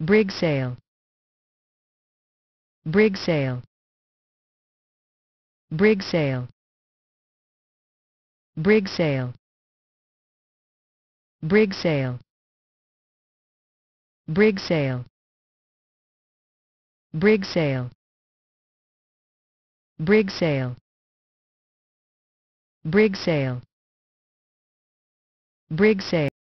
Brig sail. Brig sail. Brig sail. Brig sail. Brig sail. Brig sail. Brig sail. Brig sail. Brig sail. Brig sail.